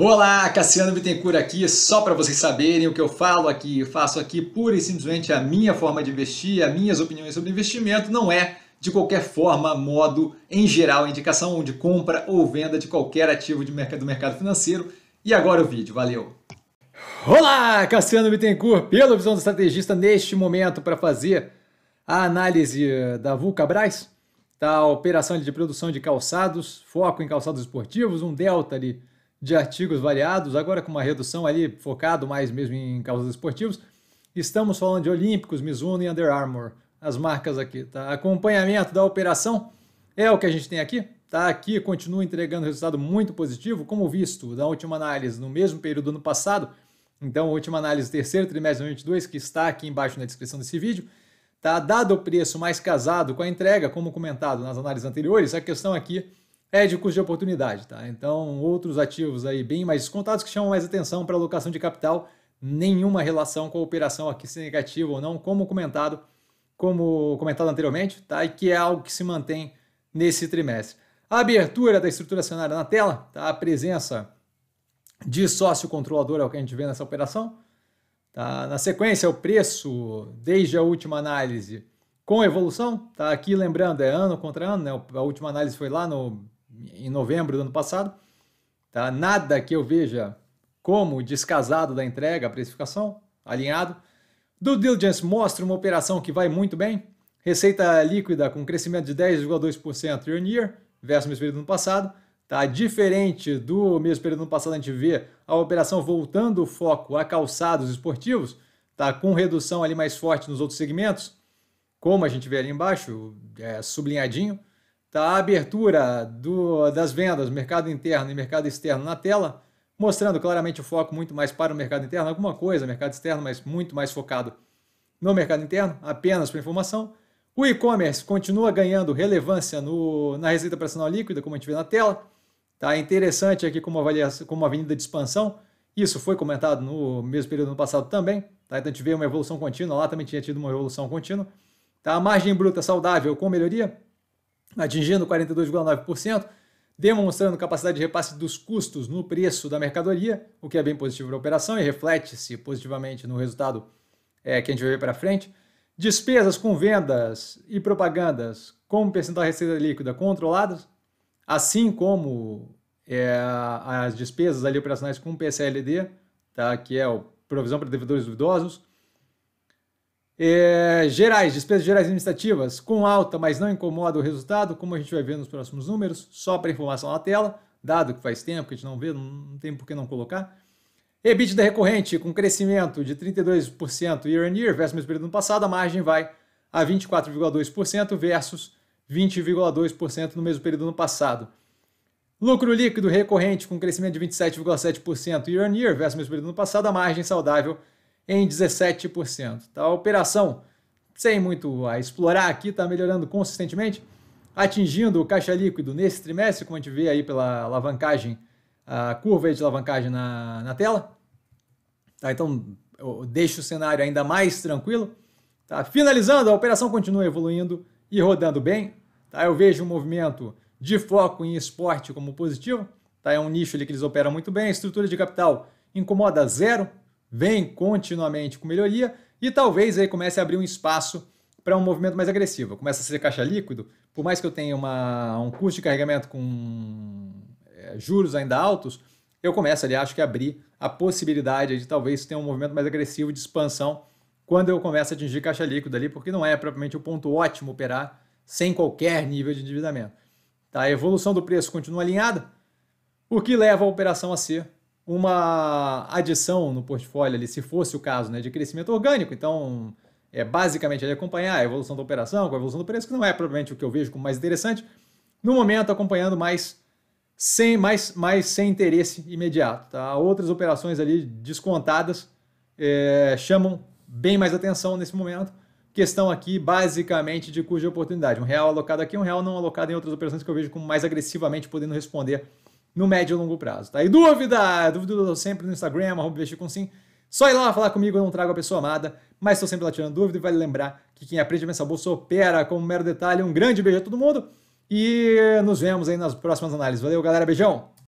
Olá, Cassiano Bittencourt aqui, só para vocês saberem o que eu falo aqui, eu faço aqui pura e simplesmente a minha forma de investir, as minhas opiniões sobre investimento, não é de qualquer forma, modo, em geral, indicação de compra ou venda de qualquer ativo de mercado, do mercado financeiro. E agora o vídeo, valeu! Olá, Cassiano Bittencourt, pela visão do estrategista neste momento para fazer a análise eh, da Vulcabras, da tá? operação de produção de calçados, foco em calçados esportivos, um delta ali de artigos variados, agora com uma redução ali focado mais mesmo em causas esportivas. Estamos falando de Olímpicos, Mizuno e Under Armour, as marcas aqui, tá? Acompanhamento da operação é o que a gente tem aqui, tá? Aqui continua entregando resultado muito positivo, como visto da última análise no mesmo período do ano passado. Então, a última análise terceiro trimestre de 2022, que está aqui embaixo na descrição desse vídeo, tá? Dado o preço mais casado com a entrega, como comentado nas análises anteriores, a questão aqui é de custo de oportunidade, tá? Então, outros ativos aí bem mais descontados que chamam mais atenção para alocação de capital, nenhuma relação com a operação aqui se é negativa ou não, como comentado, como comentado anteriormente, tá? E que é algo que se mantém nesse trimestre. A abertura da estrutura acionária na tela, tá? A presença de sócio controlador é o que a gente vê nessa operação. Tá? Na sequência, o preço, desde a última análise, com evolução. Tá? Aqui, lembrando, é ano contra ano, né? a última análise foi lá no em novembro do ano passado. Tá? Nada que eu veja como descasado da entrega, a precificação, alinhado. Due Diligence mostra uma operação que vai muito bem. Receita líquida com crescimento de 10,2% year on year versus o mesmo período do ano passado. Tá? Diferente do mesmo período do ano passado, a gente vê a operação voltando o foco a calçados esportivos, tá? com redução ali mais forte nos outros segmentos, como a gente vê ali embaixo, é, sublinhadinho. Tá a abertura do, das vendas, mercado interno e mercado externo na tela, mostrando claramente o foco muito mais para o mercado interno, alguma coisa, mercado externo, mas muito mais focado no mercado interno, apenas para informação. O e-commerce continua ganhando relevância no, na receita operacional líquida, como a gente vê na tela. Tá interessante aqui como, avaliação, como avenida de expansão. Isso foi comentado no mesmo período ano passado também. Tá? Então a gente vê uma evolução contínua, lá também tinha tido uma evolução contínua. Tá? A margem bruta saudável com melhoria atingindo 42,9%, demonstrando capacidade de repasse dos custos no preço da mercadoria, o que é bem positivo para a operação e reflete-se positivamente no resultado é, que a gente vai ver para frente. Despesas com vendas e propagandas como percentual de receita líquida controladas, assim como é, as despesas ali operacionais com PCLD, tá, que é a provisão para devedores duvidosos, é, gerais, despesas gerais administrativas com alta, mas não incomoda o resultado, como a gente vai ver nos próximos números, só para informação na tela, dado que faz tempo que a gente não vê, não tem por que não colocar. EBITDA recorrente com crescimento de 32% year on year versus o mesmo período no passado, a margem vai a 24,2% versus 20,2% no mesmo período no passado. Lucro líquido recorrente com crescimento de 27,7% year on year versus o mesmo período no passado, a margem saudável em 17%. Tá? A operação, sem muito a explorar aqui, está melhorando consistentemente, atingindo o caixa líquido nesse trimestre, como a gente vê aí pela alavancagem, a curva de alavancagem na, na tela. Tá? Então, deixa o cenário ainda mais tranquilo. Tá? Finalizando, a operação continua evoluindo e rodando bem. Tá? Eu vejo um movimento de foco em esporte como positivo. Tá? É um nicho ali que eles operam muito bem. A estrutura de capital incomoda zero vem continuamente com melhoria e talvez aí comece a abrir um espaço para um movimento mais agressivo. Começa a ser caixa líquido, por mais que eu tenha uma, um custo de carregamento com é, juros ainda altos, eu começo ali, acho que abrir a possibilidade de talvez ter um movimento mais agressivo de expansão quando eu começo a atingir caixa líquida ali, porque não é propriamente o ponto ótimo operar sem qualquer nível de endividamento. Tá? A evolução do preço continua alinhada, o que leva a operação a ser uma adição no portfólio ali, se fosse o caso, né, de crescimento orgânico. Então, é basicamente ali acompanhar a evolução da operação com a evolução do preço, que não é provavelmente o que eu vejo como mais interessante. No momento, acompanhando mais sem mais, mais sem interesse imediato. Tá? Outras operações ali descontadas é, chamam bem mais atenção nesse momento. Questão aqui basicamente de custo de oportunidade. Um real alocado aqui, um real não alocado em outras operações que eu vejo como mais agressivamente podendo responder no médio e longo prazo, tá? E dúvida, dúvida sempre no Instagram, arroba sim. Só ir lá falar comigo, eu não trago a pessoa amada, mas estou sempre lá tirando dúvida e vale lembrar que quem aprende a pensar bolsa opera como um mero detalhe. Um grande beijo a todo mundo e nos vemos aí nas próximas análises. Valeu, galera, beijão!